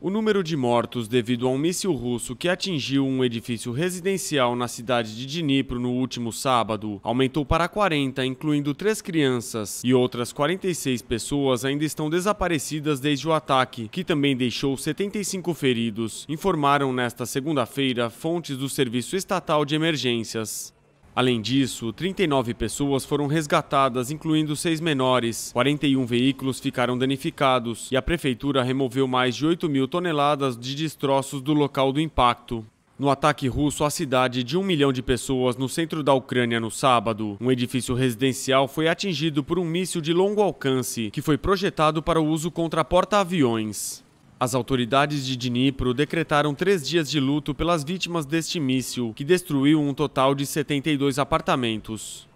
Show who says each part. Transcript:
Speaker 1: O número de mortos devido a um míssil russo que atingiu um edifício residencial na cidade de Dnipro no último sábado aumentou para 40, incluindo três crianças, e outras 46 pessoas ainda estão desaparecidas desde o ataque, que também deixou 75 feridos, informaram nesta segunda-feira fontes do Serviço Estatal de Emergências. Além disso, 39 pessoas foram resgatadas, incluindo seis menores. 41 veículos ficaram danificados e a prefeitura removeu mais de 8 mil toneladas de destroços do local do impacto. No ataque russo à cidade de um milhão de pessoas no centro da Ucrânia no sábado, um edifício residencial foi atingido por um míssil de longo alcance que foi projetado para uso contra porta-aviões. As autoridades de Dnipro decretaram três dias de luto pelas vítimas deste míssil, que destruiu um total de 72 apartamentos.